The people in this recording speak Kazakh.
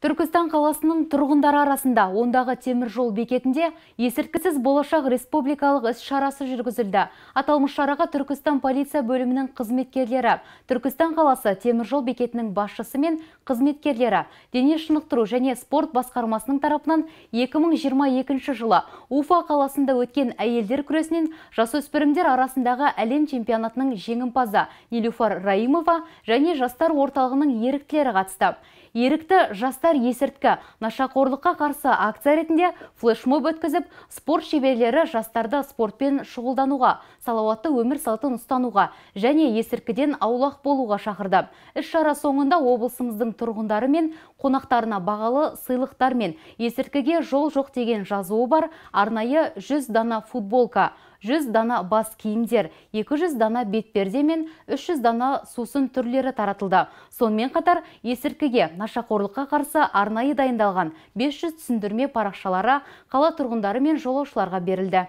Түркістан қаласының тұрғындары арасында ондағы темір жол бекетінде есірткісіз болашақ республикалық іс шарасы жүргізілді. Аталмыш шараға Түркістан полиция бөлімінің қызметкерлері, Түркістан қаласы темір жол бекетінің басшысы мен қызметкерлері, дене шынықтыру және спорт басқармасының тарапынан 2022 жылы Уфа қаласында өткен әйелдер күресінен жасөспірімдер арасындағы әлем чемпионатының жеңімпазы Нилюфар Раимова және жастар орталығының еріктілері қатысты. Ерікті жастар қатар есірткі нашақорлыққа қарсы акция ретінде флешмоб өткізіп спорт шеберлері жастарды спортпен шұғылдануға салауатты өмір салтын ұстануға және есірткіден аулақ болуға шақырды іс шара соңында облысымыздың тұрғындары мен қонақтарына бағалы сыйлықтар мен есірткіге жол жоқ деген жазуы бар арнайы жүз дана футболка 100 дана бас киімдер, 200 дана бетперде мен 300 дана сусын түрлері таратылды. Сонымен қатар есіркіге, нашақорлыққа қарсы арнайы дайындалған 500 түсіндірме парақшалары қала тұрғындары мен жолаушыларға берілді.